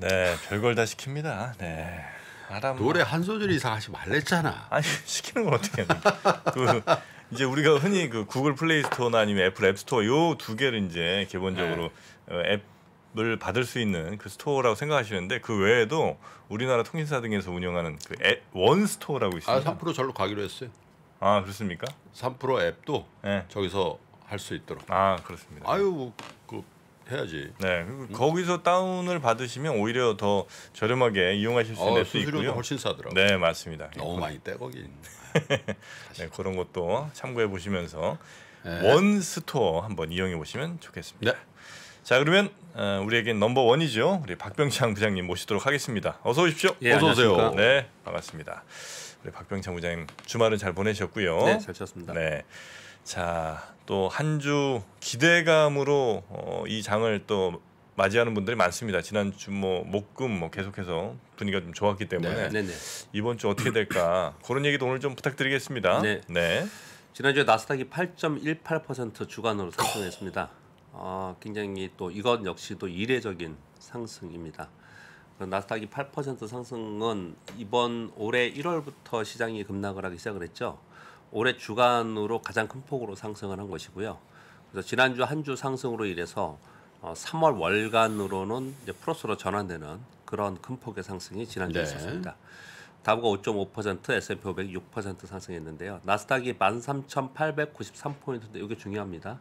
네, 별걸 다 시킵니다. 네. 아람... 노래 한 소절 이상 하지 말랬잖아. 아니 시키는 건 어떻게 그 이제 우리가 흔히 그 구글 플레이 스토어나 아니면 애플 앱 스토어 요 두 개를 이제 기본적으로 네. 어, 앱을 받을 수 있는 그 스토어라고 생각하시는데 그 외에도 우리나라 통신사 등에서 운영하는 그 앱 원 스토어라고 아, 있습니다. 아3% 절로 가기로 했어요. 아 그렇습니까? 3% 앱도 네. 저기서 할 수 있도록. 아 그렇습니다. 아유 해야지. 네. 음. 거기서 다운을 받으시면 오히려 더 저렴하게 이용하실 수 어, 있는 어, 수 있고요. 훨씬 싸더라고요. 네, 맞습니다. 예, 너무 그- 많이 떼거긴. 네, 그런 것도 참고해 보시면서 네. 원 스토어 한번 이용해 보시면 좋겠습니다. 네. 자, 그러면 어, 우리에겐 넘버 원이죠. 우리 박병창 부장님 모시도록 하겠습니다. 어서 오십시오. 예, 어서 오세요. 네, 반갑습니다. 우리 박병창 부장님 주말은 잘 보내셨고요. 네, 잘 쉬었습니다. 네. 자, 또 한 주 기대감으로 어, 이 장을 또 맞이하는 분들이 많습니다. 지난주 뭐 목금 뭐 계속해서 분위기가 좀 좋았기 네, 때문에 네, 네, 이번 주 어떻게 될까 그런 얘기도 오늘 좀 부탁드리겠습니다. 네. 네. 지난주에 나스닥이 8.18% 주간으로 상승했습니다. 어, 굉장히 또 이것 역시도 이례적인 상승입니다. 나스닥이 8% 상승은 이번 올해 1월부터 시장이 급락을 하기 시작을 했죠. 올해 주간으로 가장 큰 폭으로 상승을 한 것이고요. 그래서 지난주 한 주 상승으로 인해서 어, 3월 월간으로는 이제 플러스로 전환되는 그런 큰 폭의 상승이 지난주에 네. 있었습니다. 다우가 5.5%, S&P 500 6% 상승했는데요. 나스닥이 13,893포인트인데 이게 중요합니다.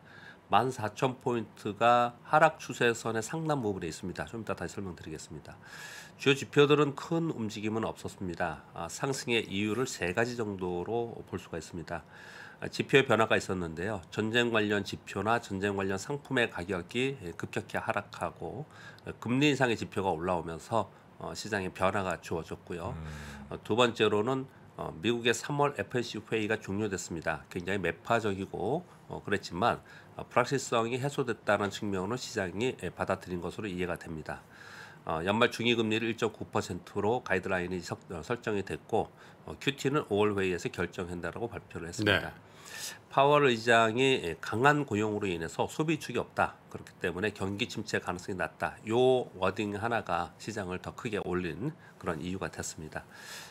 14,000포인트가 하락 추세선의 상단 부분에 있습니다. 좀 이따 다시 설명드리겠습니다. 주요 지표들은 큰 움직임은 없었습니다. 아, 상승의 이유를 세 가지 정도로 볼 수가 있습니다. 아, 지표의 변화가 있었는데요. 전쟁 관련 지표나 전쟁 관련 상품의 가격이 예, 급격히 하락하고 어, 금리 인상의 지표가 올라오면서 어, 시장의 변화가 주어졌고요. 음. 어, 두 번째로는 어, 미국의 3월 f n c 회의가 종료됐습니다. 굉장히 매파적이고 어, 그랬지만 어, 불확실성이 해소됐다는 측면으로 시장이 예, 받아들인 것으로 이해가 됩니다. 어, 연말 중위금리를 1.9%로 가이드라인이 석, 어, 설정이 됐고 어, QT는 5월 회의에서 결정한다고 발표를 했습니다. 네. 파월 의장이 예, 강한 고용으로 인해서 소비 축이 없다. 그렇기 때문에 경기 침체 가능성이 낮다. 요 워딩 하나가 시장을 더 크게 올린 그런 이유가 됐습니다.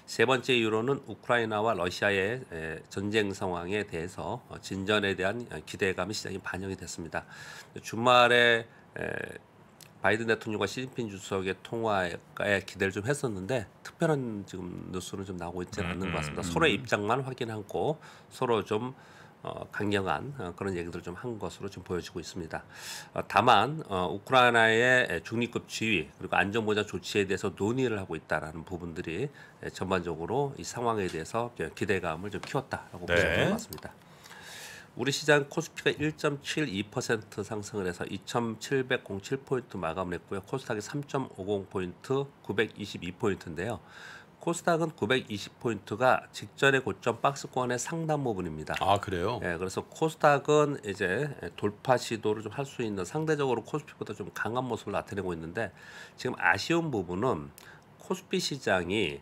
세 번째 이유로는 우크라이나와 러시아의 예, 전쟁 상황에 대해서 어, 진전에 대한 기대감이 시장에 반영이 됐습니다. 주말에 바이든 대통령과 시진핑 주석의 통화에 기대를 좀 했었는데 특별한 지금 뉴스는 좀 나오고 있지 않는 것 같습니다. 음, 음, 서로의 음. 입장만 확인하고 서로 좀 어, 강경한 어, 그런 얘기들 좀한 것으로 좀 보여지고 있습니다. 어, 다만 어, 우크라이나의 중립급 지위 그리고 안전보장 조치에 대해서 논의를 하고 있다라는 부분들이 예, 전반적으로 이 상황에 대해서 기대감을 좀 키웠다라고 네. 보시면 될것 같습니다. 우리 시장 코스피가 1.72% 상승을 해서 2,707포인트 마감을 했고요. 코스닥이 3.50포인트 922포인트인데요. 코스닥은 920포인트가 직전의 고점 박스권의 상단 부분입니다. 아 그래요? 예, 그래서 코스닥은 이제 돌파 시도를 좀 할 수 있는 상대적으로 코스피보다 좀 강한 모습을 나타내고 있는데 지금 아쉬운 부분은 코스피 시장이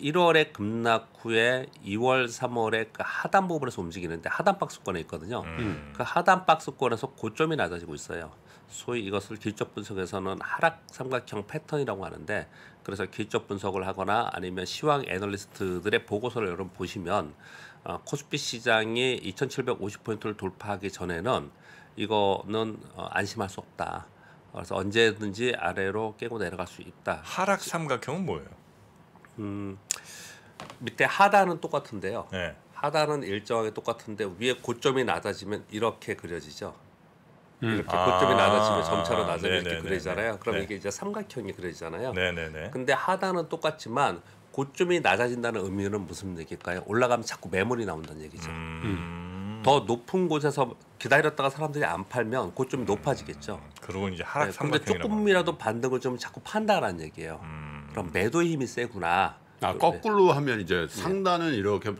1월에 급락 후에 2월, 3월에 그 하단 부분에서 움직이는데 하단 박스권에 있거든요. 음. 음. 그 하단 박스권에서 고점이 낮아지고 있어요. 소위 이것을 길적 분석에서는 하락 삼각형 패턴이라고 하는데 그래서 길적 분석을 하거나 아니면 시황 애널리스트들의 보고서를 여러분 보시면 어, 코스피 시장이 2,750포인트를 돌파하기 전에는 이거는 어, 안심할 수 없다. 그래서 언제든지 아래로 깨고 내려갈 수 있다. 하락 삼각형은 뭐예요? 음, 밑에 하단은 똑같은데요. 네. 하단은 일정하게 똑같은데 위에 고점이 낮아지면 이렇게 그려지죠. 음. 이렇게 고점이 낮아지면 아, 점차로 낮아지면 이렇게 네, 네, 네, 그려지잖아요. 그럼 이게 이제 삼각형이 그려지잖아요. 네네네. 근데 하단은 똑같지만 고점이 낮아진다는 의미는 무슨 얘기일까요? 올라가면 자꾸 매물이 나온다는 얘기죠. 음. 음. 더 높은 곳에서 기다렸다가 사람들이 안 팔면 고점이 음. 높아지겠죠. 음. 그리고 이제 하락 네, 삼각형이라데 조금이라도 반등을 좀 자꾸 판다라는 얘기예요. 그럼 매도 힘이 세구나. 아 그 거꾸로 하면 이제 상단은 이렇게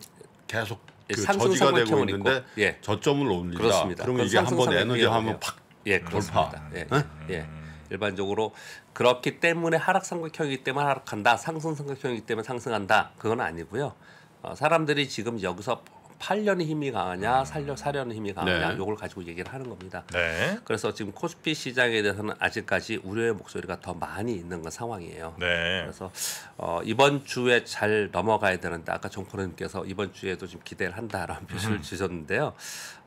계속 예, 그 저지가 되고 있는데 예. 저점을 올린다. 그렇습니다. 그러면 이게 한번 에너지 하면 팍 예, 돌파. 예. 네? 예. 일반적으로 그렇기 때문에 하락 삼각형이기 때문에 하락한다. 상승 삼각형이기 때문에 상승한다. 그건 아니고요. 어, 사람들이 지금 여기서 팔려는 힘이 강하냐 음. 살려 사려는 힘이 강하냐 네. 요걸 가지고 얘기를 하는 겁니다. 네. 그래서 지금 코스피 시장에 대해서는 아직까지 우려의 목소리가 더 많이 있는 건 상황이에요. 네. 그래서 어, 이번 주에 잘 넘어가야 되는데 아까 정코님께서 이번 주에도 좀 기대를 한다라는 표시를 음. 주셨는데요.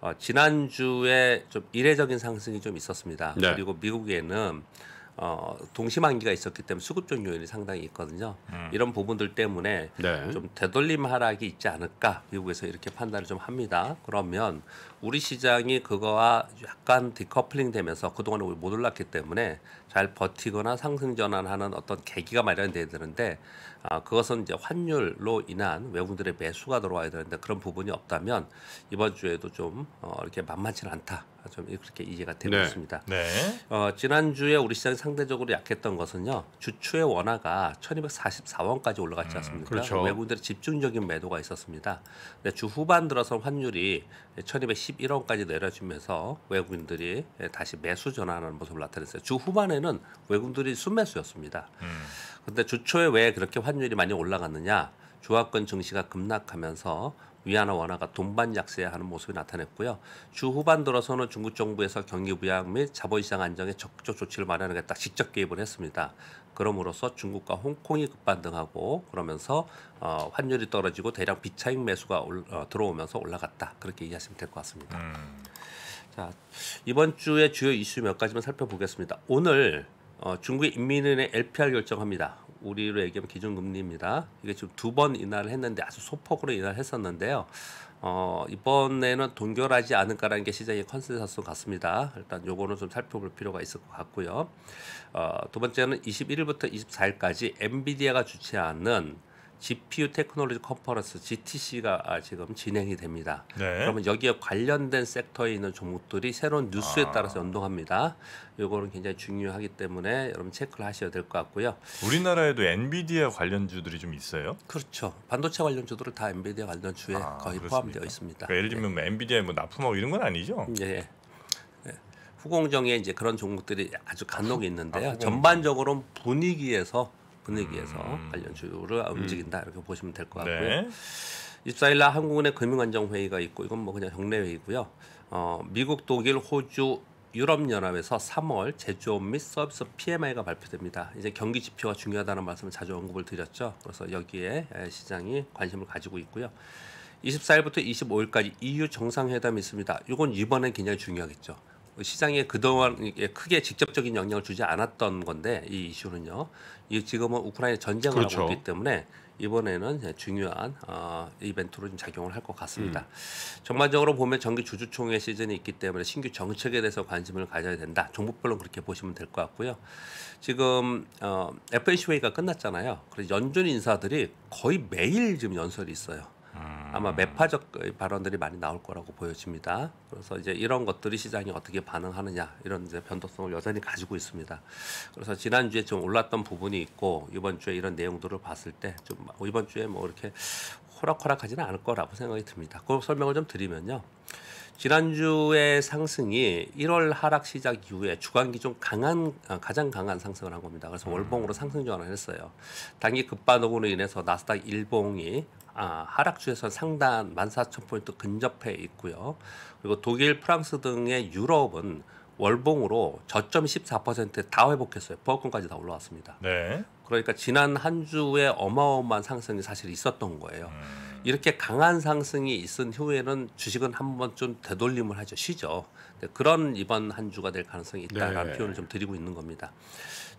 어, 지난 주에 좀 이례적인 상승이 좀 있었습니다. 네. 그리고 미국에는 어, 동시만기가 있었기 때문에 수급적 요인이 상당히 있거든요. 음. 이런 부분들 때문에 네. 좀 되돌림 하락이 있지 않을까 미국에서 이렇게 판단을 좀 합니다. 그러면 우리 시장이 그거와 약간 디커플링 되면서 그동안에 못 올랐기 때문에 잘 버티거나 상승 전환하는 어떤 계기가 마련돼야 되는데 아, 그것은 이제 환율로 인한 외국들의 인 매수가 들어와야 되는데 그런 부분이 없다면 이번 주에도 좀 어, 이렇게 만만치 않다. 좀 그렇게 이해가 되고 네. 있습니다. 네. 어, 지난주에 우리 시장이 상대적으로 약했던 것은요. 주초의 원화가 1244원까지 올라갔지 음, 않습니까? 음, 그렇죠. 외국들의 인 집중적인 매도가 있었습니다. 주 후반 들어서 환율이 1210 11원까지 내려지면서 외국인들이 예, 다시 매수 전환하는 모습을 나타냈어요. 주 후반에는 외국인들이 순매수였습니다. 그런데 음. 주 초에 왜 그렇게 환율이 많이 올라갔느냐? 주화권 증시가 급락하면서 위안화 원화가 동반 약세하는 모습이 나타냈고요. 주 후반 들어서는 중국 정부에서 경기 부양 및 자본시장 안정에 적극적 조치를 마련하겠다 직접 개입을 했습니다. 그럼으로써 중국과 홍콩이 급반등하고 그러면서 어, 환율이 떨어지고 대량 비차익 매수가 올, 어, 들어오면서 올라갔다 그렇게 이해하시면 될 것 같습니다. 음. 자 이번 주의 주요 이슈 몇 가지만 살펴보겠습니다. 오늘 어, 중국의 인민은행 LPR 결정합니다. 우리로 얘기하면 기준금리입니다. 이게 지금 두 번 인하를 했는데 아주 소폭으로 인하를 했었는데요. 어, 이번에는 동결하지 않을까라는 게 시장의 컨센서스 같습니다. 일단 요거는 좀 살펴볼 필요가 있을 것 같고요. 어, 두 번째는 21일부터 24일까지 엔비디아가 주최하는 GPU 테크놀로지 컨퍼런스 GTC가 아, 지금 진행이 됩니다. 네. 그러면 여기에 관련된 섹터에 있는 종목들이 새로운 뉴스에 아. 따라서 연동합니다. 이거는 굉장히 중요하기 때문에 여러분 체크를 하셔야 될 것 같고요. 우리나라에도 엔비디아 관련주들이 좀 있어요? 그렇죠. 반도체 관련주들은 다 엔비디아 관련주에 아, 거의 그렇습니까? 포함되어 있습니다. 그러니까 예를 들면 네. 엔비디아에 뭐 납품하고 이런 건 아니죠? 네. 후공정에 이제 그런 종목들이 아주 간혹 있는데요. 아, 전반적으로 분위기에서 분위기에서 음. 관련 주를 음. 움직인다 이렇게 보시면 될 것 같고요. 네. 24일 날 한국은행 금융안정 회의가 있고 이건 뭐 그냥 정례 회의고요. 어, 미국, 독일, 호주, 유럽연합에서 3월 제조업 및 서비스 PMI가 발표됩니다. 이제 경기 지표가 중요하다는 말씀을 자주 언급을 드렸죠. 그래서 여기에 시장이 관심을 가지고 있고요. 24일부터 25일까지 EU 정상회담이 있습니다. 이건 이번엔 굉장히 중요하겠죠. 시장에 그동안 크게 직접적인 영향을 주지 않았던 건데 이 이슈는요. 이 지금은 우크라이나 전쟁을 그렇죠. 하고 있기 때문에 이번에는 중요한 어, 이벤트로 좀 작용을 할 것 같습니다. 음. 전반적으로 보면 정기 주주총회 시즌이 있기 때문에 신규 정책에 대해서 관심을 가져야 된다. 종목별로 그렇게 보시면 될 것 같고요. 지금 어, FNC 회의가 끝났잖아요. 그래서 연준 인사들이 거의 매일 지금 연설이 있어요. 아마 매파적 발언들이 많이 나올 거라고 보여집니다. 그래서 이제 이런 것들이 시장이 어떻게 반응하느냐 이런 이제 변동성을 여전히 가지고 있습니다. 그래서 지난 주에 좀 올랐던 부분이 있고 이번 주에 이런 내용들을 봤을 때 좀 이번 주에 뭐 이렇게 호락호락하지는 않을 거라고 생각이 듭니다. 그 설명을 좀 드리면요. 지난주의 상승이 1월 하락 시작 이후에 주간기 좀 강한 아, 가장 강한 상승을 한 겁니다. 그래서 월봉으로 음. 상승 전환을 했어요. 단기 급반응으로 인해서 나스닥 일봉이 아, 하락주에서 상단 14,000포인트 근접해 있고요. 그리고 독일, 프랑스 등의 유럽은 월봉으로 저점 14%에 다 회복했어요. 버금까지다 올라왔습니다. 네. 그러니까 지난 한 주에 어마어마한 상승이 사실 있었던 거예요. 음. 이렇게 강한 상승이 있은 후에는 주식은 한번좀 되돌림을 하죠. 쉬죠. 그런 이번 한 주가 될 가능성이 있다라는 네. 표현을 좀 드리고 있는 겁니다.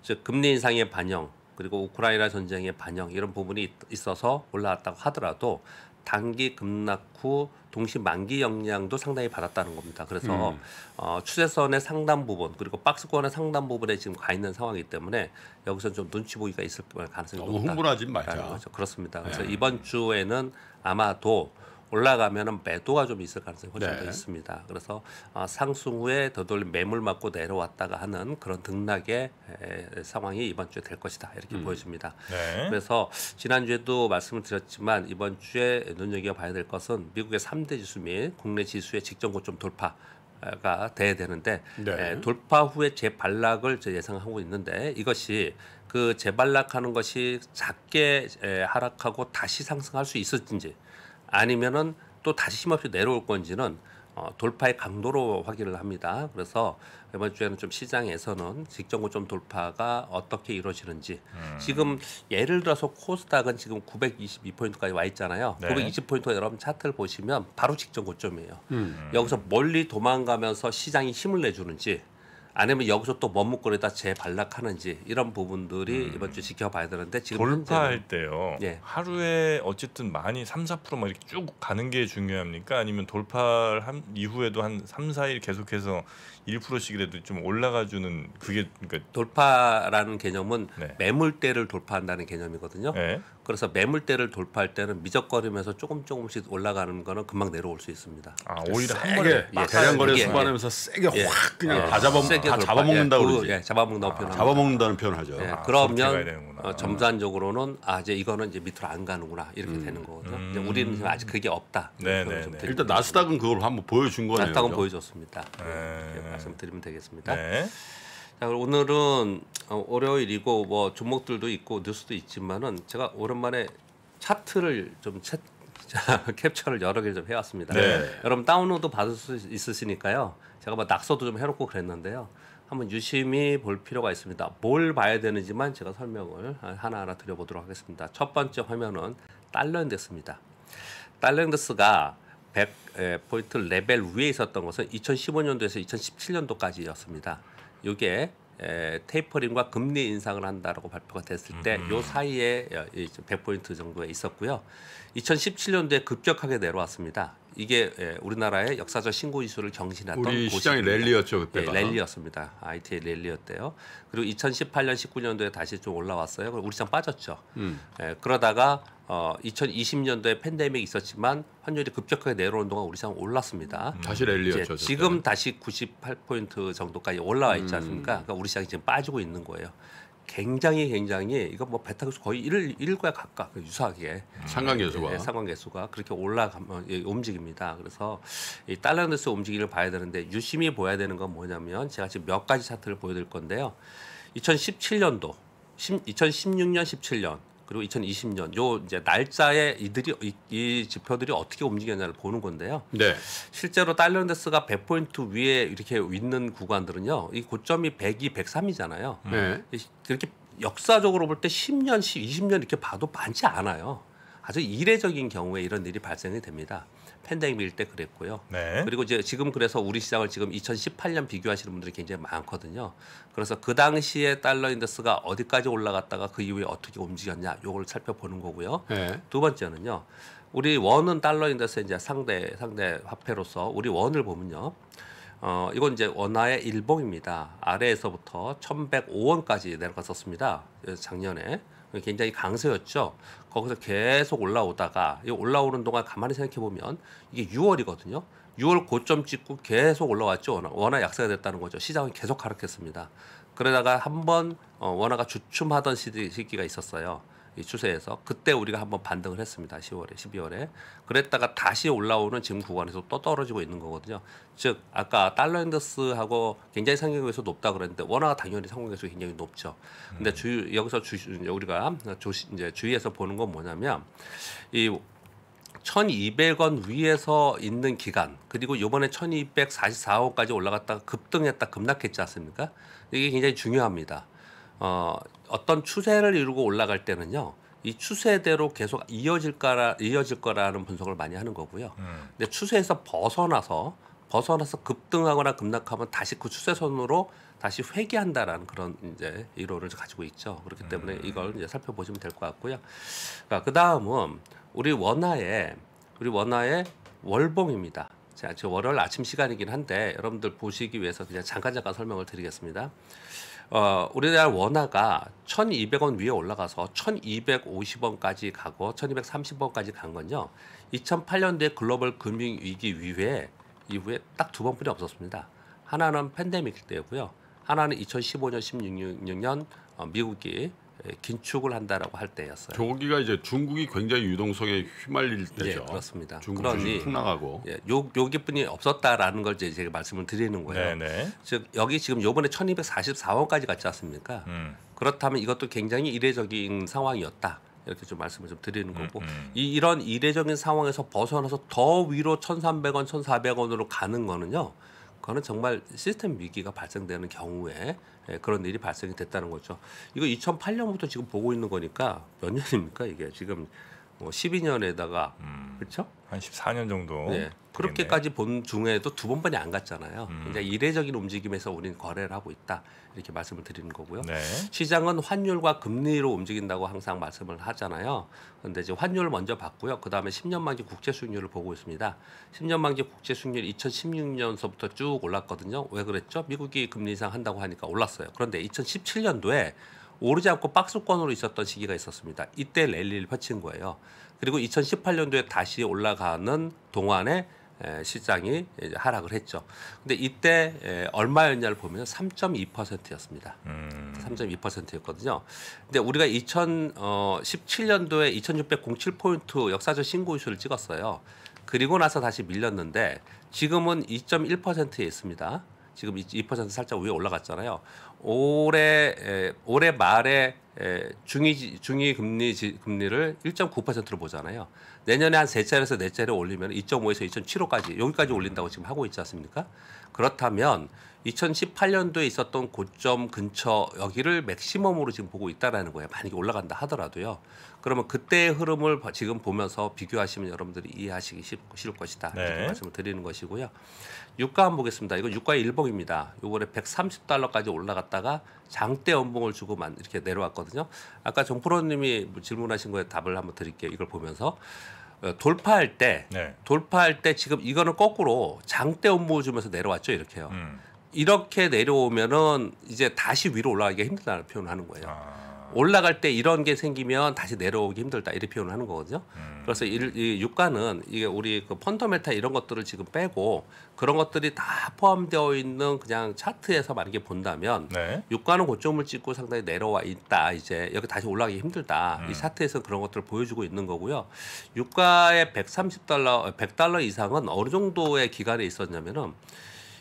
즉 금리 인상의 반영, 그리고 우크라이나 전쟁의 반영 이런 부분이 있어서 올라왔다고 하더라도 단기 급락 후 동시 만기 영향도 상당히 받았다는 겁니다. 그래서 음. 어, 추세선의 상단 부분 그리고 박스권의 상단 부분에 지금 가 있는 상황이기 때문에 여기서 좀 눈치 보기가 있을 가능성이 높다. 너무 흥분하지 말자. 죠 그렇습니다. 그래서 네. 이번 주에는 아마도 올라가면은 매도가 좀 있을 가능성이 훨씬 네. 더 있습니다. 그래서 어, 아, 상승 후에 더돌림 매물 맞고 내려왔다가 하는 그런 등락의 에, 상황이 이번 주에 될 것이다 이렇게 음. 보여집니다. 네. 그래서 지난 주에도 말씀을 드렸지만 이번 주에 눈여겨봐야 될 것은 미국의 3대 지수 및 국내 지수의 직전 고점 돌파. 가 돼야 되는데 네. 에, 돌파 후에 재발락을 예상하고 있는데 이것이 그 재발락하는 것이 작게 에, 하락하고 다시 상승할 수 있을지 아니면은 또 다시 힘없이 내려올 건지는 어, 돌파의 강도로 확인을 합니다. 그래서 이번 주에는 좀 시장에서는 직전고점 돌파가 어떻게 이루어지는지 음. 지금 예를 들어서 코스닥은 지금 922포인트까지 와 있잖아요. 네. 920포인트 여러분 차트를 보시면 바로 직전고점이에요. 음. 여기서 멀리 도망가면서 시장이 힘을 내주는지 아니면 여기서 또 머뭇거리다 재발락하는지 이런 부분들이 음. 이번 주 지켜봐야 되는데 지금 돌파할 때요. 예. 하루에 어쨌든 많이 3, 4%만 이렇게 쭉 가는 게 중요합니까? 아니면 돌파 이후에도 한 3, 4일 계속해서 1%씩이라도 좀 올라가주는 그게 그러니까 돌파라는 개념은 네. 매물대를 돌파한다는 개념이거든요. 네. 그래서 매물대를 돌파할 때는 미적거리면서 조금 조금씩 올라가는 거는 금방 내려올 수 있니다 습 아, 오히려 한 번에 예, 대량거래 수반하면서 세게 예. 확 그냥 예. 다 잡아 세게 다 잡아먹는다 예, 그, 그러지. 예, 잡아먹는다고 아, 표현. 잡아먹는다는 표현 하죠. 예, 아, 그러면 어, 점산적으로는 아 이제 이거는 이제 밑으로 안 가는구나 이렇게 음. 되는 거거든요. 음. 우리는 아직 그게 없다. 네, 네, 네. 일단 나스닥은 그걸 한번 보여준 거네요. 나스닥은 그렇죠? 보여줬습니다. 네. 예, 말씀드리면 되겠습니다. 네. 자, 오늘은 어, 월요일이고 뭐 종목들도 있고 뉴스도 있지만은 제가 오랜만에 차트를 좀 채, 자, 캡처를 여러 개 좀 해왔습니다. 네. 여러분 다운로드 받을 수 있으시니까요. 제가 막 뭐 낙서도 좀 해놓고 그랬는데요. 한번 유심히 볼 필요가 있습니다. 뭘 봐야 되는지만 제가 설명을 하나하나 드려보도록 하겠습니다. 첫 번째 화면은 달러 인덱스입니다. 달러 인덱스가 100포인트 레벨 위에 있었던 것은 2015년도에서 2017년도까지였습니다. 이게 테이퍼링과 금리 인상을 한다라고 발표가 됐을 때요 음. 사이에 100포인트 어, 정도에 있었고요. 2017년도에 급격하게 내려왔습니다. 이게 예, 우리나라의 역사적 신고 이수를 경신했던 우리 시장의 랠리였죠 그때가 예, 랠리였습니다. IT 랠리였대요. 그리고 2018년 19년도에 다시 좀 올라왔어요. 그리고 우리 시장 빠졌죠. 음. 예, 그러다가 어, 2020년도에 팬데믹 있었지만 환율이 급격하게 내려오는 동안 우리 시장 올랐습니다. 음. 다시 랠리였죠. 지금 다시 98포인트 정도까지 올라와 있지 음. 않습니까? 그러니까 우리 시장이 지금 빠지고 있는 거예요. 굉장히 굉장히 이거 뭐 베타 계수 거의 1, 1과 각각 그 유사하게 음. 상관계수가 네, 상관계수가 그렇게 올라가면 예, 움직입니다. 그래서 이 달러인데스 움직임을 봐야 되는데 유심히 보야 되는 건 뭐냐면 제가 지금 몇 가지 차트를 보여드릴 건데요. 2017년도 10, 2016년 17년 그리고 2020년 요 이제 날짜에 이들이 이, 이 지표들이 어떻게 움직였냐를 보는 건데요. 네. 실제로 달러데스가 100포인트 위에 이렇게 있는 구간들은요. 이 고점이 102, 103이잖아요. 음. 네. 그렇게 역사적으로 볼 때 10년, 20년 이렇게 봐도 많지 않아요. 아주 이례적인 경우에 이런 일이 발생이 됩니다. 팬데믹일 때 그랬고요. 네. 그리고 이제 지금 그래서 우리 시장을 지금 2018년 비교하시는 분들이 굉장히 많거든요. 그래서 그 당시에 달러 인덱스가 어디까지 올라갔다가 그 이후에 어떻게 움직였냐 요걸 살펴보는 거고요. 네. 두 번째는요. 우리 원은 달러 인덱스 이제 상대 상대 화폐로서 우리 원을 보면요. 어, 이건 이제 원화의 일봉입니다. 아래에서부터 1,105원까지 내려갔었습니다. 작년에. 굉장히 강세였죠. 거기서 계속 올라오다가 올라오는 동안 가만히 생각해 보면 이게 6월이거든요. 6월 고점 찍고 계속 올라왔죠. 원화 약세가 됐다는 거죠. 시장은 계속 하락했습니다. 그러다가 한번 원화가 어, 주춤하던 시기가 있었어요. 이 추세에서 그때 우리가 한번 반등을 했습니다. 10월에 12월에 그랬다가 다시 올라오는 지금 구간에서 또 떨어지고 있는 거거든요. 즉 아까 달러 인더스하고 굉장히 상경에서 높다 그랬는데 원화가 당연히 상경에서 굉장히 높죠. 근데 음. 주, 여기서 주, 우리가 조시, 이제 주의해서 보는 건 뭐냐면 이 1200원 위에서 있는 기간 그리고 이번에 1244원까지 올라갔다가 급등했다 급락했지 않습니까? 이게 굉장히 중요합니다. 어, 어떤 추세를 이루고 올라갈 때는요. 이 추세대로 계속 이어질까라 이어질 거라는 분석을 많이 하는 거고요. 음. 근데 추세에서 벗어나서 벗어나서 급등하거나 급락하면 다시 그 추세선으로 다시 회귀한다라는 그런 이제 이론을 가지고 있죠. 그렇기 때문에 음. 이걸 이제 살펴보시면 될 것 같고요. 그러니까 그 다음은 우리 원화의 우리 원화의 월봉입니다. 제가 월요일 아침 시간이긴 한데 여러분들 보시기 위해서 그냥 잠깐 잠깐 설명을 드리겠습니다. 어, 우리나라 원화가 1,200원 위에 올라가서 1,250원까지 가고 1,230원까지 간 건요. 2008년도에 글로벌 금융 위기 이후에 이후에 딱 두 번뿐이 없었습니다. 하나는 팬데믹 때고요. 였 하나는 2015년 16년 어, 미국이 예, 긴축을 한다라고 할 때였어요. 조기가 이제 중국이 굉장히 유동성에 휘말릴 예, 때죠. 예, 그렇습니다. 그러니 폭락하고 예, 요 요기뿐이 없었다라는 걸 이제 제가 말씀을 드리는 거예요. 네네. 네. 즉 여기 지금 요번에 1244원까지 갔지 않습니까? 음. 그렇다면 이것도 굉장히 이례적인 상황이었다. 이렇게 좀 말씀을 좀 드리는 음, 거고 음, 음. 이 이런 이례적인 상황에서 벗어나서 더 위로 1,300원, 1,400원으로 가는 거는요. 그거는 정말 시스템 위기가 발생되는 경우에 예, 그런 일이 발생이 됐다는 거죠. 이거 2008년부터 지금 보고 있는 거니까 몇 년입니까? 이게 지금 뭐 12년에다가 음. 그렇죠? 한 14년 정도. 네. 그렇게까지 본 중에도 두 번만이 안 갔잖아요. 음. 굉장히 이례적인 움직임에서 우리는 거래를 하고 있다 이렇게 말씀을 드리는 거고요. 네. 시장은 환율과 금리로 움직인다고 항상 말씀을 하잖아요. 그런데 이제 환율 먼저 봤고요. 그 다음에 10년 만기 국채 수익률을 보고 있습니다. 10년 만기 국채 수익률 2016년서부터 쭉 올랐거든요. 왜 그랬죠? 미국이 금리 인상 한다고 하니까 올랐어요. 그런데 2017년도에 오르지 않고 박스권으로 있었던 시기가 있었습니다. 이때 랠리를 펼친 거예요. 그리고 2018년도에 다시 올라가는 동안에 시장이 하락을 했죠. 근데 이때 얼마였냐를 보면 3.2%였습니다. 음. 3.2%였거든요. 근데 우리가 2017년도에 어, 2,607포인트 역사적 신고 이슈를 찍었어요. 그리고 나서 다시 밀렸는데 지금은 2.1%에 있습니다. 지금 2% 살짝 위에 올라갔잖아요. 올해 올해 말에 에, 중위 중위 금리 금리를 1.9%로 보잖아요. 내년에 한 세차례에서네차례 올리면 2.5에서 2 7호까지 여기까지 올린다고 지금 하고 있지 않습니까? 그렇다면 2018년도에 있었던 고점 근처 여기를 맥시멈으로 지금 보고 있다라는 거예요. 만약에 올라간다 하더라도요. 그러면 그때의 흐름을 지금 보면서 비교하시면 여러분들이 이해하시기 쉬울 것이다. 네. 이렇게 말씀을 드리는 것이고요. 유가 한번 보겠습니다. 이거 유가의 일봉입니다. 요번에 130달러까지 올라갔다가 장대 연봉을 주고 만 이렇게 내려왔거든요. 아까 정프로님이 질문하신 거에 답을 한번 드릴게요. 이걸 보면서 어, 돌파할 때 네. 돌파할 때 지금 이거는 거꾸로 장대 업무 주면서 내려왔죠 이렇게요. 음. 이렇게 내려오면은 이제 다시 위로 올라가기가 힘들다는 표현을 하는 거예요. 아. 올라갈 때 이런 게 생기면 다시 내려오기 힘들다 이렇게 표현을 하는 거거든요. 음. 그래서 이, 이 유가는 이게 우리 그 펀더멘탈 이런 것들을 지금 빼고 그런 것들이 다 포함되어 있는 그냥 차트에서 만약에 본다면 네. 유가는 고점을 찍고 상당히 내려와 있다 이제 여기 다시 올라가기 힘들다 음. 이 차트에서 그런 것들을 보여주고 있는 거고요. 유가의 130달러 100달러 어, 이상은 어느 정도의 기간에 있었냐면은.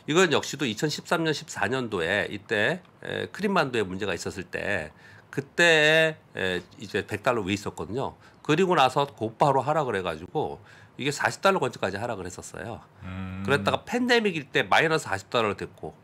이건 역시도 2013년 14년도에 이때 크림반도에 문제가 있었을 때 그때 예, 이제 100달러 위에 있었거든요. 그리고 나서 곧바로 하라 그래가지고 이게 40달러 건역까지 하라 그랬었어요. 음. 그랬다가 팬데믹일 때 마이너스 40달러 됐고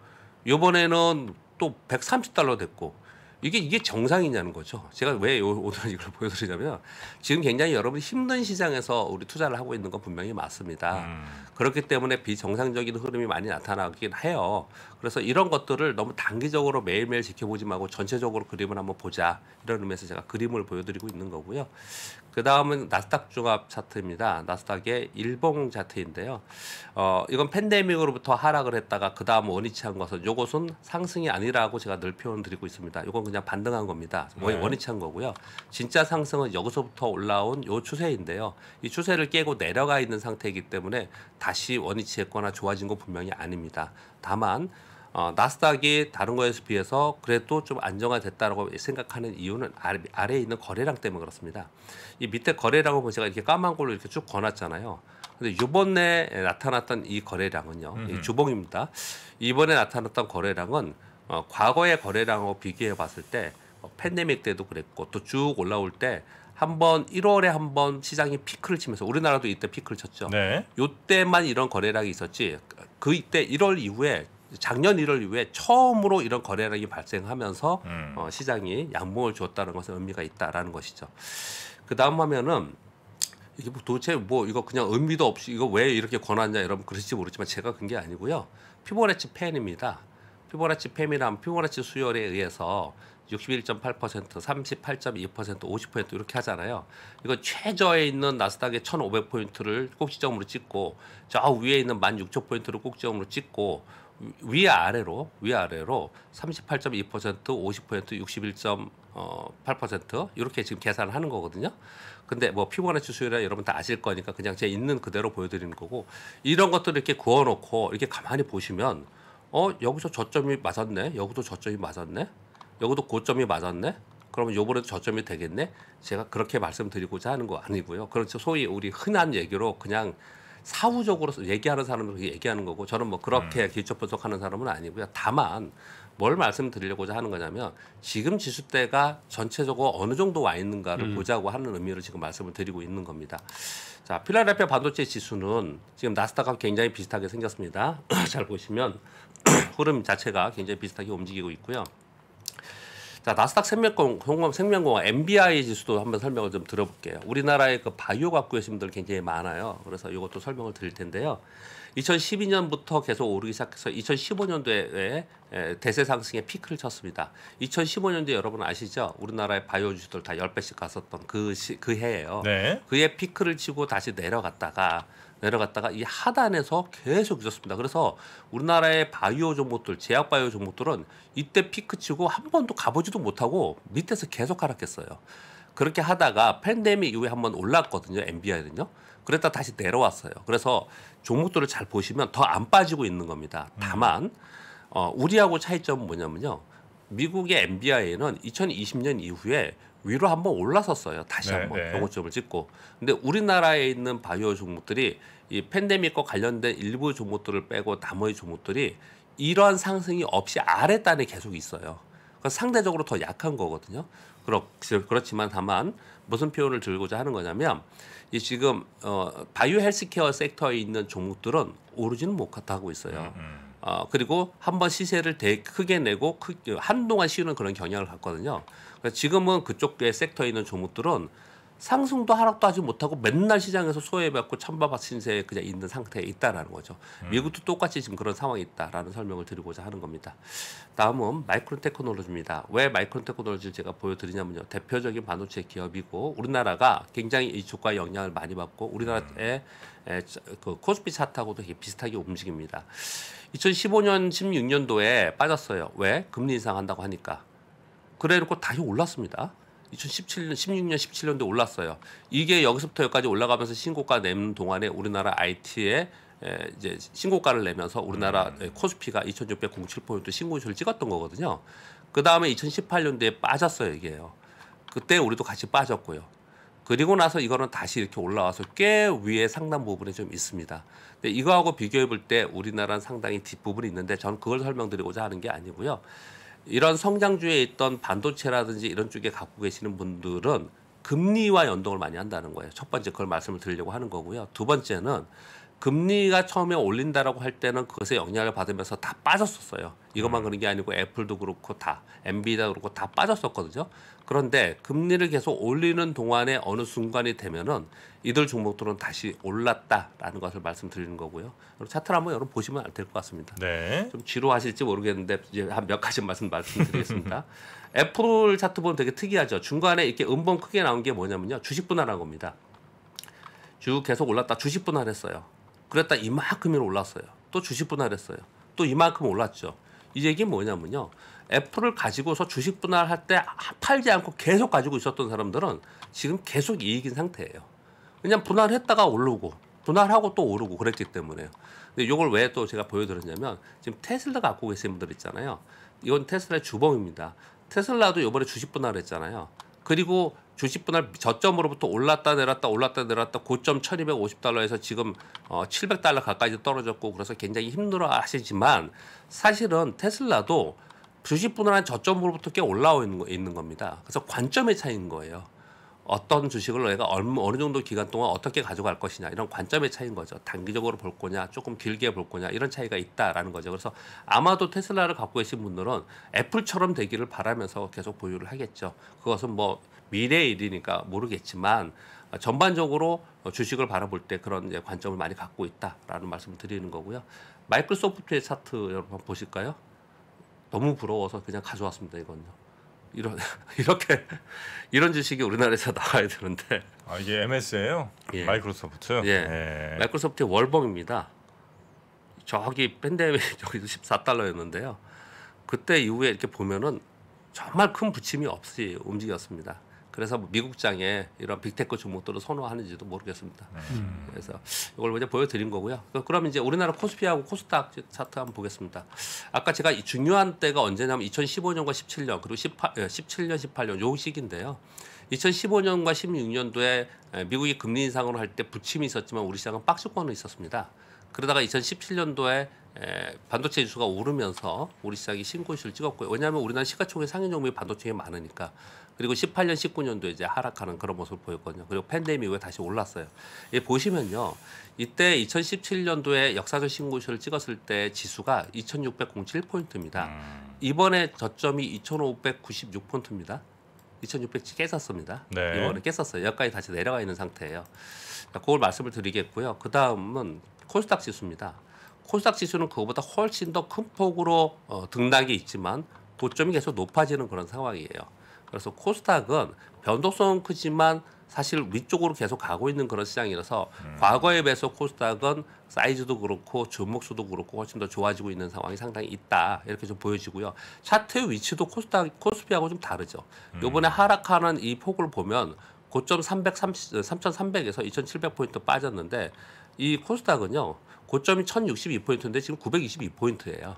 요번에는 또 130달러 됐고 이게 이게 정상이냐는 거죠. 제가 왜 오늘 이걸 보여드리냐면 지금 굉장히 여러분이 힘든 시장에서 우리 투자를 하고 있는 건 분명히 맞습니다. 음. 그렇기 때문에 비정상적인 흐름이 많이 나타나긴 해요. 그래서 이런 것들을 너무 단기적으로 매일매일 지켜보지 말고 전체적으로 그림을 한번 보자 이런 의미에서 제가 그림을 보여드리고 있는 거고요. 그 다음은 나스닥 종합 차트입니다. 나스닥의 일봉 차트인데요. 어, 이건 팬데믹으로부터 하락을 했다가 그 다음 원위치한 것은 요것은 상승이 아니라고 제가 늘 표현 드리고 있습니다. 이건 그냥 반등한 겁니다. 네. 원위치한 거고요. 진짜 상승은 여기서부터 올라온 요 추세인데요. 이 추세를 깨고 내려가 있는 상태이기 때문에 다시 원위치했거나 좋아진 건 분명히 아닙니다. 다만 어, 나스닥이 다른 거에 비해서 그래도 좀 안정화됐다라고 생각하는 이유는 아래, 아래에 있는 거래량 때문에 그렇습니다. 이 밑에 거래량을 보면 제가 이렇게 까만 걸로 이렇게 쭉 권았잖아요. 근데 이번에 나타났던 이 거래량은요, 이 주봉입니다. 이번에 나타났던 거래량은 어, 과거의 거래량하고 비교해 봤을 때 어, 팬데믹 때도 그랬고 또 쭉 올라올 때 한 번 1월에 한 번 시장이 피크를 치면서 우리나라도 이때 피크를 쳤죠. 네. 요때만 이런 거래량이 있었지. 그 이때 1월 이후에 작년 1월 이후에 처음으로 이런 거래량이 발생하면서 음. 어, 시장이 양봉을 줬다는 것은 의미가 있다라는 것이죠. 그 다음 하면은 이게 뭐 도대체 뭐 이거 그냥 의미도 없이 이거 왜 이렇게 권하냐 여러분 그럴지 모르지만 제가 그런 게 아니고요. 피보나치 팬입니다 피보나치 팬이란 피보나치 수열에 의해서 61.8%, 38.2%, 50% 이렇게 하잖아요. 이거 최저에 있는 나스닥의 1,500포인트를 꼭지점으로 찍고 저 위에 있는 16,000포인트를 꼭지점으로 찍고 위아래로 위아래로 38.2% 50% 61.8% 이렇게 지금 계산을 하는 거거든요. 근데 뭐 피부관의 지수율이 여러분 다 아실 거니까 그냥 제 있는 그대로 보여드리는 거고 이런 것들 이렇게 구워놓고 이렇게 가만히 보시면 어 여기서 저점이 맞았네 여기도 저점이 맞았네 여기도 고점이 맞았네 그러면 요번에도 저점이 되겠네 제가 그렇게 말씀드리고자 하는 거 아니고요 그렇죠 소위 우리 흔한 얘기로 그냥 사후적으로 얘기하는 사람은 얘기하는 거고 저는 뭐 그렇게 음. 길적 분석하는 사람은 아니고요. 다만 뭘 말씀드리려고자 하는 거냐면 지금 지수대가 전체적으로 어느 정도 와 있는가를 음. 보자고 하는 의미로 지금 말씀을 드리고 있는 겁니다. 자, 필라델피아 반도체 지수는 지금 나스닥하고 굉장히 비슷하게 생겼습니다. 잘 보시면 흐름 자체가 굉장히 비슷하게 움직이고 있고요. 자 나스닥 생명공, 생명공학 MBI 지수도 한번 설명을 좀 들어볼게요. 우리나라의 그 바이오 갖고 계신 분들 굉장히 많아요. 그래서 이것도 설명을 드릴 텐데요. 2012년부터 계속 오르기 시작해서 2015년도에 대세 상승의 피크를 쳤습니다. 2015년도에 여러분 아시죠? 우리나라의 바이오 지수들다 10배씩 갔었던 그, 시, 그 해예요. 네. 그해 피크를 치고 다시 내려갔다가 내려갔다가 이 하단에서 계속 있었습니다. 그래서 우리나라의 바이오 종목들, 제약 바이오 종목들은 이때 피크 치고 한 번도 가보지도 못하고 밑에서 계속 하락했어요. 그렇게 하다가 팬데믹 이후에 한 번 올랐거든요. MBI는요. 그랬다 다시 내려왔어요. 그래서 종목들을 잘 보시면 더 안 빠지고 있는 겁니다. 음. 다만 어, 우리하고 차이점은 뭐냐면요. 미국의 MBI는 2020년 이후에 위로 한번 올라섰어요. 다시 네, 한번 네. 경고점을 찍고. 근데 우리나라에 있는 바이오 종목들이 이 팬데믹과 관련된 일부 종목들을 빼고 나머지 종목들이 이러한 상승이 없이 아래 단에 계속 있어요. 그니까 상대적으로 더 약한 거거든요. 그렇, 지만 다만 무슨 표현을 들고자 하는 거냐면 이 지금 어, 바이오 헬스케어 섹터에 있는 종목들은 오르지는 못하고 있어요. 음, 음. 어, 그리고 한번 시세를 되 크게 내고 크, 한동안 쉬는 그런 경향을 갖거든요. 그러니까 지금은 그쪽에 섹터에 있는 종목들은 상승도 하락도 하지 못하고 맨날 시장에서 소외받고 천바바 신세에 그냥 있는 상태에 있다라는 거죠. 음. 미국도 똑같이 지금 그런 상황이 있다라는 설명을 드리고자 하는 겁니다. 다음은 마이크론 테크놀로지입니다. 왜 마이크론 테크놀로지를 제가 보여드리냐면요. 대표적인 반도체 기업이고 우리나라가 굉장히 이 주가에 영향을 많이 받고 우리나라의 에, 그 코스피 차트하고도 비슷하게 움직입니다. 2015년, 16년도에 빠졌어요. 왜? 금리 인상한다고 하니까. 그래놓고 다시 올랐습니다. 2017년, 16년, 17년도 올랐어요. 이게 여기서부터 여기까지 올라가면서 신고가 내는 동안에 우리나라 IT에 이제 신고가를 내면서 우리나라 음. 코스피가 2,607포인트 신고율을 찍었던 거거든요. 그 다음에 2018년도에 빠졌어요, 이게요. 그때 우리도 같이 빠졌고요. 그리고 나서 이거는 다시 이렇게 올라와서 꽤 위에 상당 부분에 좀 있습니다. 근데 이거하고 비교해 볼 때 우리나라는 상당히 뒷부분이 있는데 저는 그걸 설명드리고자 하는 게 아니고요. 이런 성장주에 있던 반도체라든지 이런 쪽에 갖고 계시는 분들은 금리와 연동을 많이 한다는 거예요. 첫 번째 그걸 말씀을 드리려고 하는 거고요. 두 번째는 금리가 처음에 올린다라고 할 때는 그것에 영향을 받으면서 다 빠졌었어요. 이것만 그런 게 아니고 애플도 그렇고 다, 엔비다 그렇고 다 빠졌었거든요. 그런데 금리를 계속 올리는 동안에 어느 순간이 되면은 이들 종목들은 다시 올랐다라는 것을 말씀드리는 거고요. 그럼 차트를 한번 여러분 보시면 될것 같습니다. 네. 좀 지루하실지 모르겠는데 이제 한 몇 가지 말씀 말씀드리겠습니다. 애플 차트 보면 되게 특이하죠. 중간에 이렇게 음봉 크게 나온 게 뭐냐면요. 주식 분할한 겁니다. 쭉 계속 올랐다 주식 분할했어요. 그랬다 이만큼이나 올랐어요. 또 주식 분할했어요. 또 이만큼 올랐죠. 이제 이게 뭐냐면요. 애플을 가지고서 주식 분할할 때 팔지 않고 계속 가지고 있었던 사람들은 지금 계속 이익인 상태예요. 그냥 분할했다가 오르고 분할하고 또 오르고 그랬기 때문에요. 근데 이걸 왜 또 제가 보여드렸냐면 지금 테슬라 갖고 계신 분들 있잖아요. 이건 테슬라의 주범입니다. 테슬라도 이번에 주식 분할했잖아요. 그리고 주식 분할 저점으로부터 올랐다 내렸다 올랐다 내렸다 고점 1250달러에서 지금 어 700달러 가까이 떨어졌고 그래서 굉장히 힘들어 하시지만 사실은 테슬라도 주식 분할한 저점으로부터 꽤 올라와 있는, 거, 있는 겁니다. 그래서 관점의 차이인 거예요. 어떤 주식을 내가 어느 정도 기간 동안 어떻게 가져갈 것이냐 이런 관점의 차이인 거죠. 단기적으로 볼 거냐, 조금 길게 볼 거냐 이런 차이가 있다라는 거죠. 그래서 아마도 테슬라를 갖고 계신 분들은 애플처럼 되기를 바라면서 계속 보유를 하겠죠. 그것은 뭐 미래의 일이니까 모르겠지만 전반적으로 주식을 바라볼 때 그런 관점을 많이 갖고 있다라는 말씀을 드리는 거고요. 마이크로소프트의 차트 여러분 보실까요? 너무 부러워서 그냥 가져왔습니다 이건요. 이런 이렇게 이런 지식이 우리나라에서 나와야 되는데. 아 이게 MS예요? 예. 마이크로소프트. 예. 예. 마이크로소프트월봉입니다 저기 팬데믹 저기도 14달러였는데요. 그때 이후에 이렇게 보면은 정말 큰 부침이 없이 움직였습니다. 그래서 뭐 미국장에 이런 빅테크 종목들을 선호하는지도 모르겠습니다. 네. 음. 그래서 이걸 이제 보여드린 거고요. 그, 그럼 이제 우리나라 코스피하고 코스닥 차트 한번 보겠습니다. 아까 제가 중요한 때가 언제냐면 2015년과 17년 그리고 18, 17년, 18년 요 시기인데요. 2015년과 16년도에 예, 미국이 금리 인상으로할 때 부침이 있었지만 우리 시장은 박스권에 있었습니다. 그러다가 2017년도에 에, 예, 반도체 지수가 오르면서 우리 시장이 신고시를 찍었고요. 왜냐하면 우리나라 시가총액 상위 종목이 반도체에 많으니까. 그리고 18년, 19년도 이제 하락하는 그런 모습을 보였거든요. 그리고 팬데믹 이후에 다시 올랐어요. 이 보시면요. 이때 2017년도에 역사적 신고시를 찍었을 때 지수가 2607포인트입니다. 음. 이번에 저점이 2596포인트입니다. 2600치 었졌습니다 네. 이번에 깼었어요. 여기까지 다시 내려가 있는 상태예요. 그걸 말씀을 드리겠고요. 그 다음은 코스닥 지수입니다. 코스닥 지수는 그거보다 훨씬 더 큰 폭으로 어, 등락이 있지만 고점이 계속 높아지는 그런 상황이에요. 그래서 코스닥은 변동성은 크지만 사실 위쪽으로 계속 가고 있는 그런 시장이라서 음. 과거에 비해서 코스닥은 사이즈도 그렇고 주목수도 그렇고 훨씬 더 좋아지고 있는 상황이 상당히 있다 이렇게 좀 보여지고요. 차트의 위치도 코스닥 코스피하고 좀 다르죠. 음. 요번에 음. 하락하는 이 폭을 보면 고점 330, 3,300에서 2,700포인트 빠졌는데 이 코스닥은요 고점이 1,062포인트인데 지금 922포인트예요.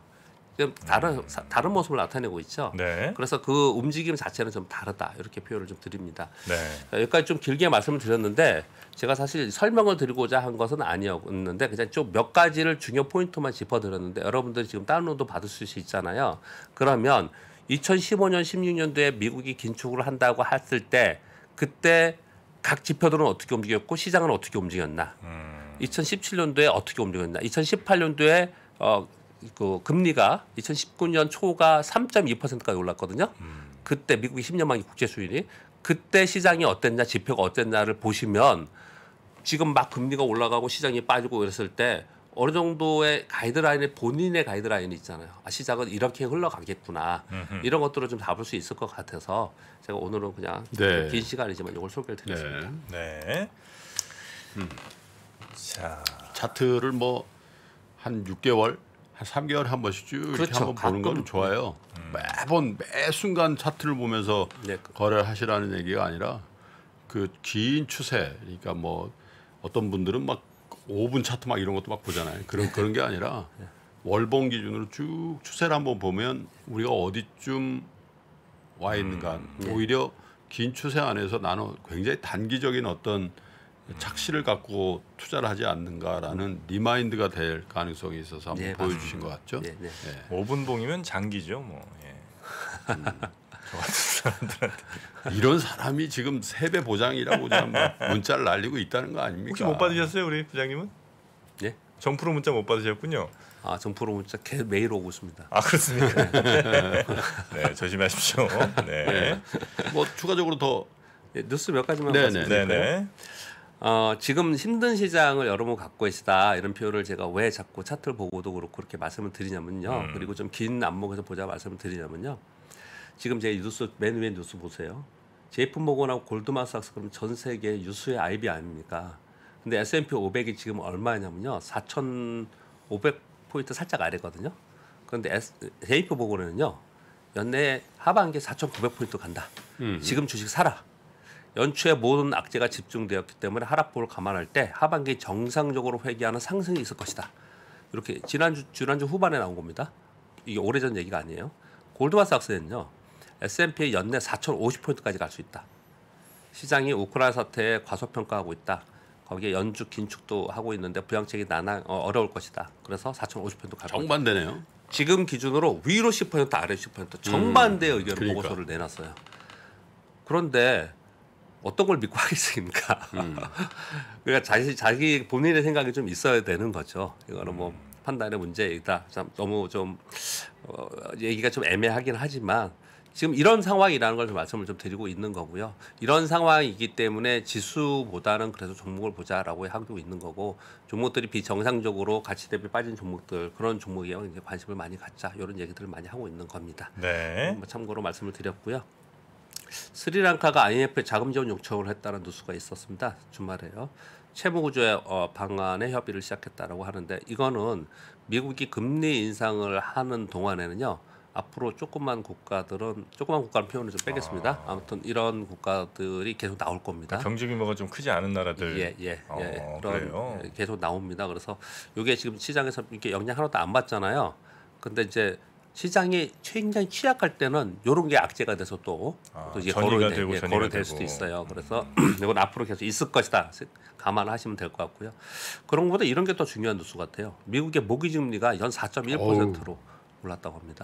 다른 다른 모습을 나타내고 있죠. 네. 그래서 그 움직임 자체는 좀 다르다 이렇게 표현을 좀 드립니다. 네. 어, 여기까지 좀 길게 말씀을 드렸는데 제가 사실 설명을 드리고자 한 것은 아니었는데 그냥 좀 몇 가지를 중요 포인트만 짚어드렸는데 여러분들이 지금 다운로드 받으실 수 있잖아요. 그러면 2015년 16년도에 미국이 긴축을 한다고 했을 때 그때 각 지표들은 어떻게 움직였고 시장은 어떻게 움직였나. 음. 2017년도에 어떻게 움직였나. 2018년도에 어그 금리가 2019년 초가 3.2%까지 올랐거든요. 음. 그때 미국이 10년 만기 국제 수익이 그때 시장이 어땠냐 지표가 어땠냐를 보시면 지금 막 금리가 올라가고 시장이 빠지고 그랬을 때 어느 정도의 가이드라인에 본인의 가이드라인이 있잖아요. 아, 시작은 이렇게 흘러가겠구나. 음흠. 이런 것들을 좀 잡을 수 있을 것 같아서 제가 오늘은 그냥 네. 긴 시간이지만 이걸 소개를 드렸습니다. 네. 네. 음. 자. 차트를 뭐 한 6개월 한 3개월 한 번씩 쭉 그렇죠. 한번 보는 건 좋아요. 음. 매번 매 순간 차트를 보면서 네. 거래를 하시라는 얘기가 아니라 그 긴 추세 그러니까 뭐 어떤 분들은 막 5분 차트 막 이런 것도 막 보잖아요. 그런 그런 게 아니라 월봉 기준으로 쭉 추세를 한번 보면 우리가 어디쯤 와 있는가 음. 네. 오히려 긴 추세 안에서 나는 굉장히 단기적인 어떤 음. 착시를 갖고 투자를 하지 않는가라는 리마인드가 될 가능성이 있어서 한번 네, 보여주신 맞습니다. 것 같죠. 네, 네. 네. 5분봉이면 장기죠, 뭐. 예. 음. 저 같은 사람들한테 이런 사람이 지금 세배 보장이라고 문자를 날리고 있다는 거 아닙니까? 혹시 못 받으셨어요, 우리 부장님은? 예. 네. 정프로 문자 못 받으셨군요. 아 정프로 문자 개 매일 오고 있습니다. 아 그렇습니까? 네, 네 조심하십시오. 네. 네. 뭐 추가적으로 더 뉴스 몇 가지만 말씀드릴까요? 어, 지금 힘든 시장을 여러모로 갖고 있다 이런 표현을 제가 왜 자꾸 차트를 보고도 그렇고 그렇게 말씀을 드리냐면요. 음. 그리고 좀 긴 안목에서 보자 말씀을 드리냐면요. 지금 제 뉴스 맨 위에 뉴스 보세요. 제이프 모건하고 골드만삭스 그럼 전 세계 유수의 IB 아닙니까? 근데 S&P 500이 지금 얼마냐면요. 4,500 포인트 살짝 아래거든요. 그런데 제이프 모건은요. 연내 하반기 4,900 포인트 간다. 음. 지금 주식 사라. 연초에 모든 악재가 집중되었기 때문에 하락폭을 감안할 때 하반기 정상적으로 회귀하는 상승이 있을 것이다. 이렇게 지난주 지난주 후반에 나온 겁니다. 이게 오래전 얘기가 아니에요. 골드만삭스는요. S&P 연내 4,050포인트까지 갈 수 있다. 시장이 우크라이나 사태에 과소평가하고 있다. 거기에 연주 긴축도 하고 있는데 부양책이 나나 어, 려울 것이다. 그래서 4,050포인트 갈 정반대네요. 거 지금 기준으로 위로 10% 아래 10% 정반대의 음, 견 그러니까. 보고서를 내놨어요. 그런데 어떤 걸 믿고 하겠습니까? 음. 그러니까 자기 자기 본인의 생각이 좀 있어야 되는 거죠. 이거는 뭐 음. 판단의 문제이다. 참 너무 좀 어, 얘기가 좀 애매하긴 하지만 지금 이런 상황이라는 걸좀 말씀을 좀 드리고 있는 거고요. 이런 상황이기 때문에 지수보다는 그래서 종목을 보자라고 하고 있는 거고 종목들이 비정상적으로 가치 대비 빠진 종목들 그런 종목에 관심을 많이 갖자 이런 얘기들을 많이 하고 있는 겁니다. 네. 뭐 참고로 말씀을 드렸고요. 스리랑카가 IMF에 자금 지원 요청을 했다는 뉴스가 있었습니다. 주말에요. 채무 구조의 어, 방안에 협의를 시작했다라고 하는데 이거는 미국이 금리 인상을 하는 동안에는요. 앞으로 조그만 국가들은 조그만 국가는 표현을 좀 빼겠습니다. 아. 무튼 이런 국가들이 계속 나올 겁니다. 그 경제 규모가 좀 크지 않은 나라들. 예, 예, 예. 어, 예. 그래요. 계속 나옵니다. 그래서 이게 지금 시장에서 이렇게 영향 하나도 안 받잖아요. 근데 이제 시장이 굉장히 취약할 때는 이런 게 악재가 돼서 또, 아, 또 이제 거론되, 예, 거론될 수도 있어요. 음. 그래서 음. 이건 앞으로 계속 있을 것이다. 감안하시면 될 것 같고요. 그런 것보다 이런 게 더 중요한 뉴스 같아요. 미국의 모기 지 금리가 연 4.1%로 어우. 올랐다고 합니다.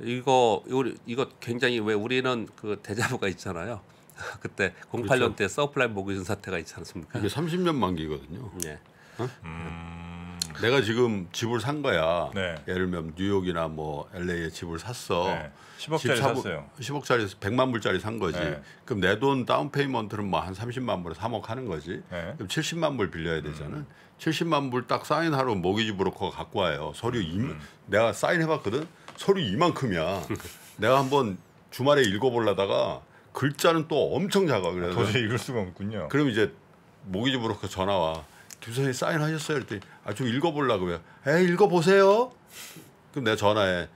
이거 이거 굉장히 왜 우리는 그 대자보가 있잖아요. 그때 08년 그렇죠. 때서플라이 모기준 사태가 있지 않습니까? 이게 30년 만기거든요. 예. 어? 음. 내가 지금 집을 산 거야. 네. 예를 들면 뉴욕이나 뭐 LA에 집을 샀어. 네. 10억짜리 사부, 샀어요. 10억짜리 100만 불짜리 산 거지. 네. 그럼 내 돈 다운 페이먼트는 뭐 한 30만 불에 3억 하는 거지. 네. 그럼 70만 불 빌려야 되잖아. 음. 70만 불 딱 사인하러 모기지 브로커가 갖고 와요. 서류 이 음. 내가 사인해 봤거든. 서류 이만큼이야. 내가 한번 주말에 읽어 보려다가 글자는 또 엄청 작아. 그래서 도저히 읽을 수가 없군요. 그럼 이제 모기지 브로커 전화 와. 두사님 사인하셨어요? 그랬더니 아, 좀 읽어보려고 해요. 에 읽어보세요. 그럼 내가 전화해.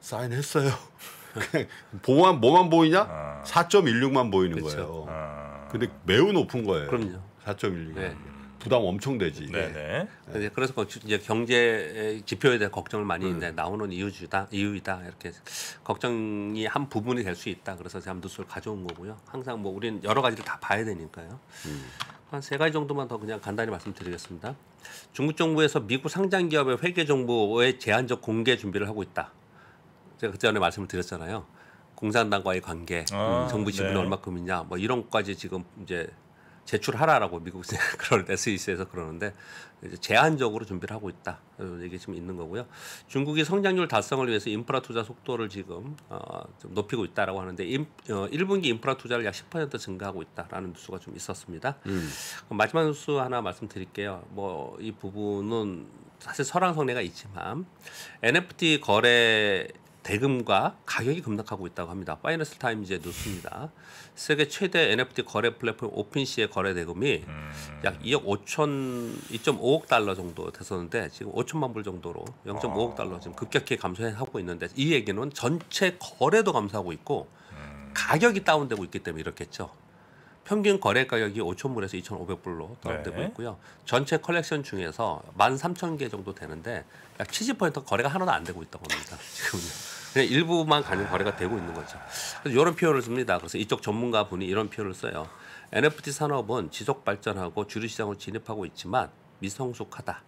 사인했어요. 그냥 보만, 뭐만 보이냐? 아. 4.16만 보이는 그쵸. 거예요. 아. 근데 매우 높은 거예요. 그럼요. 4.16. 네. 부담 엄청 되지. 네네. 네. 네, 네. 그래서 이제 경제 지표에 대한 걱정을 많이 음. 나오는 이유주다 이유이다 이렇게 걱정이 한 부분이 될 수 있다. 그래서 잠도스를 가져온 거고요. 항상 뭐 우리는 여러 가지를 다 봐야 되니까요. 음. 한세 가지 정도만 더 그냥 간단히 말씀드리겠습니다. 중국 정부에서 미국 상장 기업의 회계 정보의 제한적 공개 준비를 하고 있다. 제가 그전에 말씀을 드렸잖아요. 공산당과의 관계, 아, 정부 지분이 네. 얼마큼이냐, 뭐 이런 것까지 지금 이제 제출하라라고 미국 그런 SEC에서 그러는데 이 제한적으로 제 준비를 하고 있다 어, 이 얘기 지금 있는 거고요. 중국이 성장률 달성을 위해서 인프라 투자 속도를 지금 어, 좀 높이고 있다라고 하는데 인, 어, 1분기 인프라 투자를 약 10% 증가하고 있다라는 뉴스가 좀 있었습니다. 음. 마지막 뉴스 하나 말씀드릴게요. 뭐 이 부분은 사실 설왕성래가 있지만 NFT 거래 대금과 가격이 급락하고 있다고 합니다. 파이낸스 타임즈의 뉴스입니다. 세계 최대 NFT 거래 플랫폼 오픈시의 거래 대금이 음. 약 2억 5천 2.5억 달러 정도 됐었는데 지금 5천만 불 정도로 0.5억 어. 아. 달러 지금 급격히 감소하고 있는데 이 얘기는 전체 거래도 감소하고 있고 음. 가격이 다운되고 있기 때문에 이렇겠죠. 평균 거래 가격이 5,000불에서 2,500불로 떨어지고 네. 있고요. 전체 컬렉션 중에서 13,000개 정도 되는데 약 70% 거래가 하나도 안 되고 있다고 합니다. 지금요. 그냥 일부만 가는 거래가 되고 있는 거죠. 그래서 이런 표현을 씁니다. 그래서 이쪽 전문가 분이 이런 표현을 써요. NFT 산업은 지속 발전하고 주류 시장을 진입하고 있지만 미성숙하다.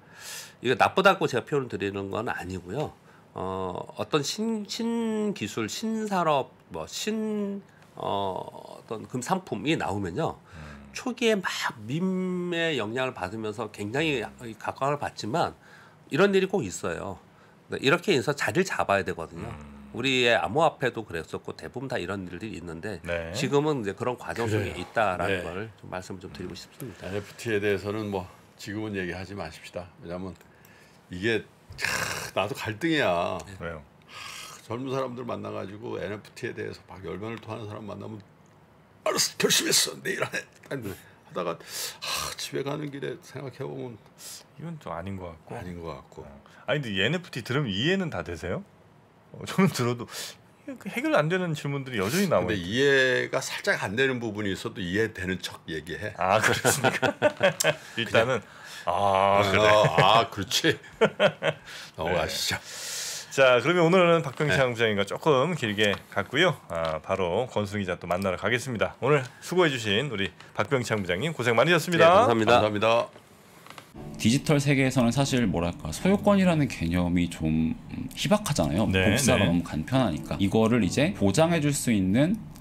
이거 나쁘다고 제가 표현을 드리는 건 아니고요. 어, 어떤 신, 신 기술, 신산업, 뭐, 신 어, 어떤 금 상품이 나오면요. 초기에 막 밈의 영향을 받으면서 굉장히 각광을 받지만 이런 일이 꼭 있어요. 네, 이렇게 해서 자리를 잡아야 되거든요. 음. 우리의 암호화폐도 그랬었고 대부분 다 이런 일들이 있는데 네. 지금은 이제 그런 과정 중에 있다라는 네. 걸좀 말씀을 좀 드리고 음. 싶습니다. NFT에 대해서는 뭐 지금은 얘기하지 마십시다. 왜냐하면 이게 차, 나도 갈등이야. 네. 왜요? 젊은 사람들 만나가지고 NFT에 대해서 막 열변을 토하는 사람 만나면 알았어 결심했어 내일 안에 네. 하다가 아, 집에 가는 길에 생각해보면 이건 좀 아닌 것 같고 아닌 것 같고 어. 아니 근데 NFT 들으면 이해는 다 되세요? 어, 저는 들어도 해결 안 되는 질문들이 여전히 나와요. 근데 이해가 살짝 안 되는 부분이 있어도 이해되는 척 얘기해. 아 그렇습니까? 일단은 아 그래. 아, 아 그렇지. 넘어가시죠. 네. 자, 그러면 오늘은 박병창 네. 부장님과 조금 길게 갔고요. 아, 바로 권순 기자 또 만나러 가겠습니다. 오늘 수고해주신 우리 박병창 희 부장님 고생 많으셨습니다. 네, 감사합니다. 감사합니다. 디지털 세계에서는 사실 뭐랄까 소유권이라는 개념이 좀 희박하잖아요. 네, 복사가 네. 너무 간편하니까 이거를 이제 보장해줄 수 있는